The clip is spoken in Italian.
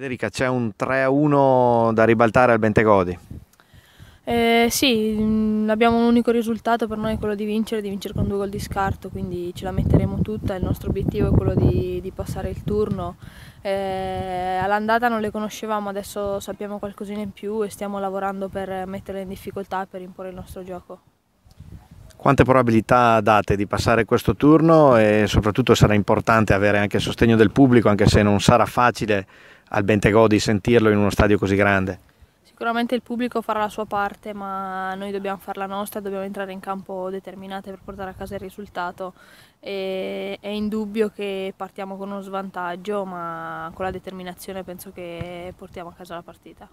Federica, c'è un 3-1 da ribaltare al Bentegodi? Eh, sì, mm, abbiamo un unico risultato per noi, quello di vincere, di vincere con due gol di scarto, quindi ce la metteremo tutta, il nostro obiettivo è quello di, di passare il turno. Eh, all'andata non le conoscevamo, adesso sappiamo qualcosina in più e stiamo lavorando per metterle in difficoltà, per imporre il nostro gioco. Quante probabilità date di passare questo turno e soprattutto sarà importante avere anche il sostegno del pubblico, anche se non sarà facile al Bentegò di sentirlo in uno stadio così grande? Sicuramente il pubblico farà la sua parte, ma noi dobbiamo fare la nostra, dobbiamo entrare in campo determinate per portare a casa il risultato. E è indubbio che partiamo con uno svantaggio, ma con la determinazione penso che portiamo a casa la partita.